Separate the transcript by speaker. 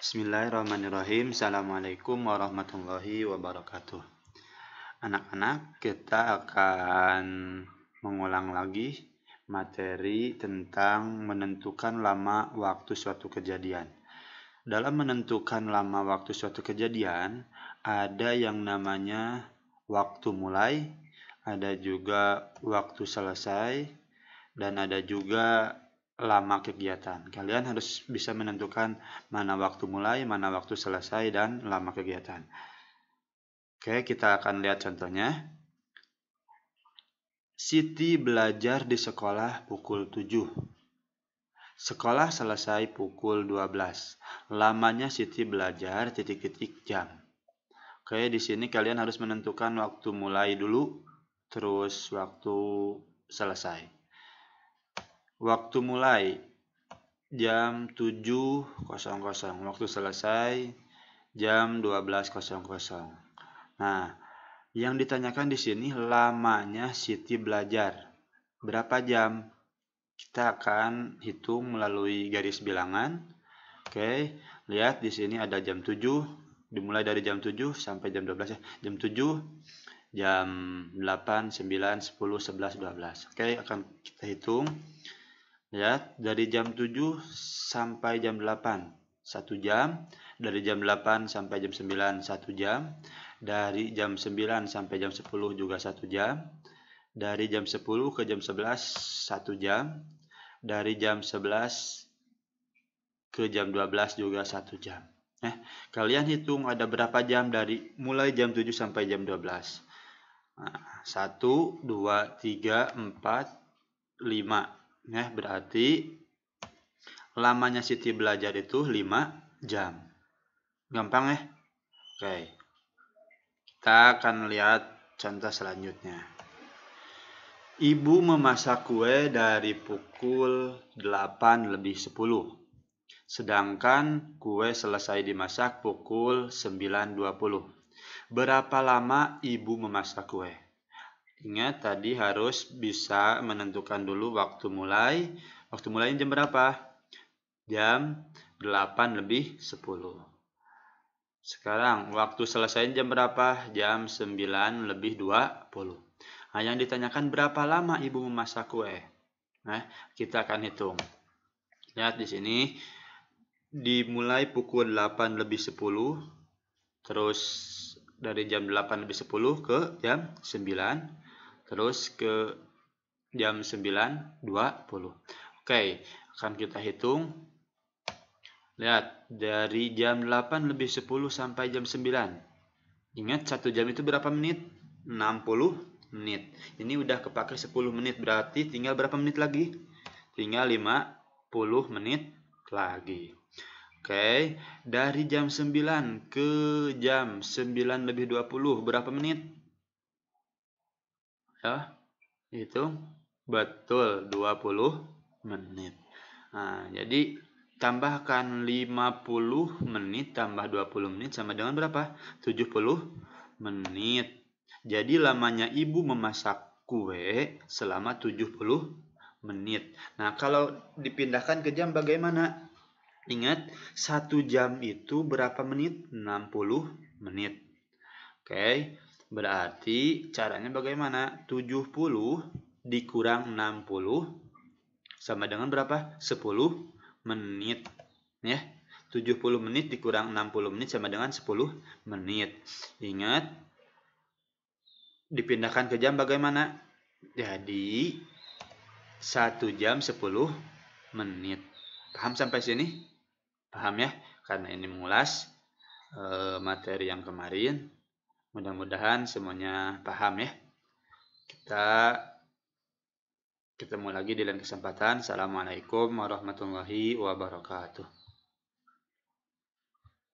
Speaker 1: Bismillahirrahmanirrahim. Assalamualaikum warahmatullahi wabarakatuh. Anak-anak, kita akan mengulang lagi materi tentang menentukan lama waktu suatu kejadian. Dalam menentukan lama waktu suatu kejadian, ada yang namanya waktu mulai, ada juga waktu selesai, dan ada juga lama kegiatan. Kalian harus bisa menentukan mana waktu mulai, mana waktu selesai, dan lama kegiatan. Oke, kita akan lihat contohnya. Siti belajar di sekolah pukul 7. Sekolah selesai pukul 12. Lamanya Siti belajar titik-titik jam. Oke, di sini kalian harus menentukan waktu mulai dulu, terus waktu selesai. Waktu mulai jam 7.00, waktu selesai jam 12.00. Nah, yang ditanyakan di sini lamanya Siti belajar. Berapa jam? Kita akan hitung melalui garis bilangan. Oke, lihat di sini ada jam 7, dimulai dari jam 7 sampai jam 12 ya. Eh, jam 7, jam 8, 9, 10, 11, 12. Oke, akan kita hitung ya dari jam 7 sampai jam 8 satu jam dari jam 8 sampai jam 9 satu jam dari jam 9 sampai jam 10 juga satu jam dari jam 10 ke jam 11 satu jam dari jam 11 ke jam 12 juga satu jam eh, kalian hitung ada berapa jam dari mulai jam 7 sampai jam 12 1 2 3 4 5 Ya, berarti lamanya Siti belajar itu 5 jam. Gampang ya? Oke. Kita akan lihat contoh selanjutnya. Ibu memasak kue dari pukul 8 lebih 10. Sedangkan kue selesai dimasak pukul 9.20. Berapa lama ibu memasak kue? Ingat tadi harus bisa menentukan dulu waktu mulai. Waktu mulainya jam berapa? Jam 8 lebih 10. Sekarang waktu selesai jam berapa? Jam 9 lebih 20. Nah, yang ditanyakan berapa lama ibu memasak kue? Eh, nah, kita akan hitung. Lihat di sini dimulai pukul 8 lebih 10 terus dari jam 8 lebih 10 ke jam 9 terus ke jam 9.20. Oke, akan kita hitung. Lihat, dari jam 8 lebih 10 sampai jam 9. Ingat, satu jam itu berapa menit? 60 menit. Ini udah kepake 10 menit, berarti tinggal berapa menit lagi? Tinggal 50 menit lagi. Oke, dari jam 9 ke jam 9 lebih 20, berapa menit? ya itu betul 20 menit nah, jadi tambahkan 50 menit tambah 20 menit sama dengan berapa 70 menit jadi lamanya ibu memasak kue selama 70 menit nah kalau dipindahkan ke jam bagaimana ingat satu jam itu berapa menit 60 menit oke okay. Berarti caranya bagaimana? 70 dikurang 60 sama dengan berapa? 10 menit. Ya. 70 menit dikurang 60 menit sama dengan 10 menit. Ingat, dipindahkan ke jam bagaimana? Jadi, 1 jam 10 menit. Paham sampai sini? Paham ya? Karena ini mengulas eh, materi yang kemarin. Mudah-mudahan semuanya paham ya. Kita ketemu lagi di lain kesempatan. Assalamualaikum warahmatullahi wabarakatuh.